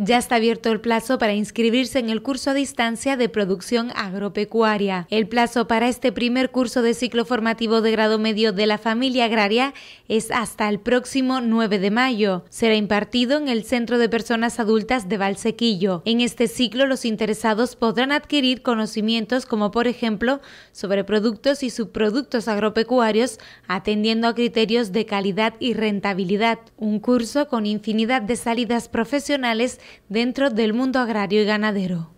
Ya está abierto el plazo para inscribirse en el curso a distancia de producción agropecuaria. El plazo para este primer curso de ciclo formativo de grado medio de la familia agraria es hasta el próximo 9 de mayo. Será impartido en el Centro de Personas Adultas de Valsequillo. En este ciclo los interesados podrán adquirir conocimientos como por ejemplo sobre productos y subproductos agropecuarios atendiendo a criterios de calidad y rentabilidad. Un curso con infinidad de salidas profesionales dentro del mundo agrario y ganadero.